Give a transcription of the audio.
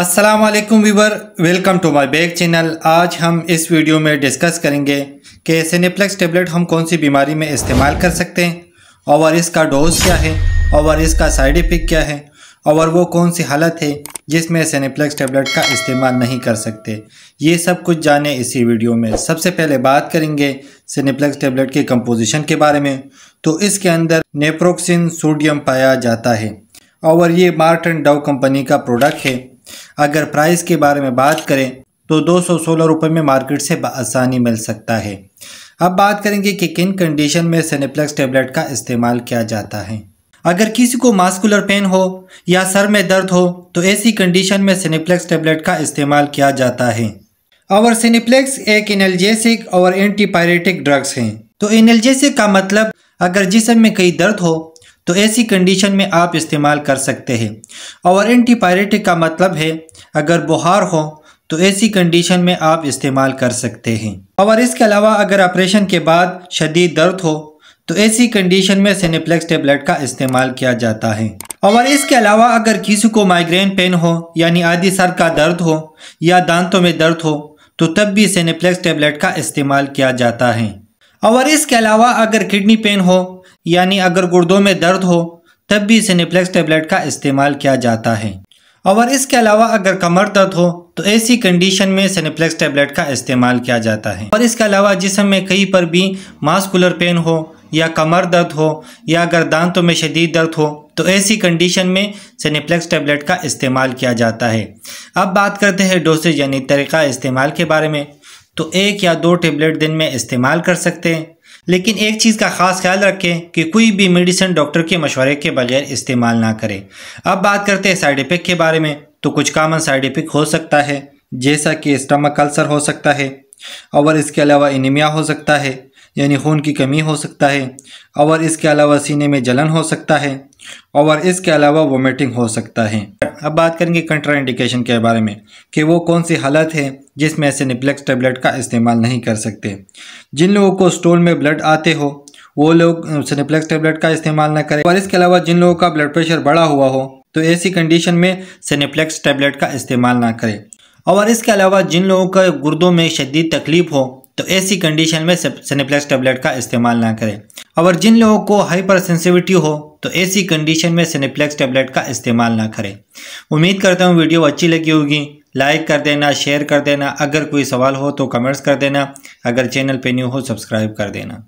Aslam viewer welcome to my bag channel आज हम इस वीडियो में डिस्कस करेंगे कि सिनेप्लेक्स टेबलेट हम कौन सी बीमारी में इस्तेमाल कर सकते हैं और इसका डोज क्या है और इसका साइड इफेक्ट क्या है और वो कौन सी हालत है जिसमें सिनेप्लेक्स टेबलेट का इस्तेमाल नहीं कर सकते ये सब कुछ जाने इसी वीडियो में सबसे पहले बात करेंगे सिनेप्लेक्स टेबलेट के कंपोजिशन के बारे में तो इसके अंदर नेप्रोक्सिन सोडियम पाया जाता है और ये मार्ट एंड डाउ कंपनी का प्रोडक्ट है अगर प्राइस के बारे में बात करें तो दो सौ में मार्केट से आसानी मिल सकता है अब बात करेंगे कि किन कंडीशन में सेनेप्लेक्स टेबलेट का इस्तेमाल किया जाता है अगर किसी को मास्कुलर पेन हो या सर में दर्द हो तो ऐसी कंडीशन में सेनेप्लेक्स टेबलेट का इस्तेमाल किया जाता है और सेनेप्लेक्स एक एनर्जेसिक और एंटीपायरेटिक ड्रग्स हैं तो एनर्जेसिक का मतलब अगर जिसम में कई दर्द हो तो ऐसी कंडीशन में आप इस्तेमाल कर सकते हैं और एंटीपायरेटिक का मतलब है अगर बुखार हो तो ऐसी कंडीशन में आप इस्तेमाल कर सकते हैं और इसके अलावा अगर ऑपरेशन के बाद शदीद दर्द हो तो ऐसी कंडीशन में सेनेप्लेक्स टेबलेट का इस्तेमाल किया जाता है और इसके अलावा अगर किसी को माइग्रेन पेन हो यानी आदि सर का दर्द हो या दांतों में दर्द हो तो तब भी सेनेप्लेक्स टेबलेट का इस्तेमाल किया जाता है और इसके अलावा अगर किडनी पेन हो यानी अगर गुर्दों में दर्द हो तब भी सिनेप्लेक्स टेबलेट का इस्तेमाल किया जाता है और इसके अलावा अगर कमर दर्द हो तो ऐसी कंडीशन में सिनेप्लेक्स टेबलेट का इस्तेमाल किया जाता है और इसके अलावा जिसम में कहीं पर भी मास्कुलर पेन हो या कमर दर्द हो या अगर दांतों में शदीद दर्द हो तो ऐसी कंडीशन में सिनेप्लेक्स टेबलेट का इस्तेमाल किया जाता है अब बात करते हैं डोसेज यानी तरीका इस्तेमाल के बारे में तो एक या दो टेबलेट दिन में इस्तेमाल कर सकते हैं लेकिन एक चीज़ का ख़ास ख्याल रखें कि कोई भी मेडिसिन डॉक्टर के मशवरे के बगैर इस्तेमाल ना करें अब बात करते हैं साइड इफ़ेक्ट के बारे में तो कुछ कामन साइड इफ़ेक्ट हो सकता है जैसा कि स्टमक अल्सर हो सकता है और इसके अलावा एनीमिया हो सकता है यानी खून की कमी हो सकता है और इसके अलावा सीने में जलन हो सकता है और इसके अलावा वोमिटिंग हो सकता है अब बात करेंगे कंट्राइंडिकेशन के बारे में कि वो कौन सी हालत है जिसमें ऐसे निप्लेक्स टेबलेट का इस्तेमाल नहीं कर सकते जिन लोगों को स्टोल में ब्लड आते हो वो लोग सिनेप्लेक्स टेबलेट का इस्तेमाल ना करें और इसके अलावा जिन लोगों का ब्लड प्रेशर बढ़ा हुआ हो तो ऐसी कंडीशन में सिनेप्लेक्स टेबलेट का इस्तेमाल ना करें और इसके अलावा जिन लोगों का गुर्दों में शदीद तकलीफ हो तो ऐसी कंडीशन में सेनेप्लेक्स टेबलेट का इस्तेमाल ना करें और जिन लोगों को हाइपर सेंसिविटी हो तो ऐसी कंडीशन में सेनेप्लेक्स टेबलेट का इस्तेमाल ना करें उम्मीद करता हूँ वीडियो अच्छी लगी होगी लाइक कर देना शेयर कर देना अगर कोई सवाल हो तो कमेंट्स कर देना अगर चैनल पे न्यू हो सब्सक्राइब कर देना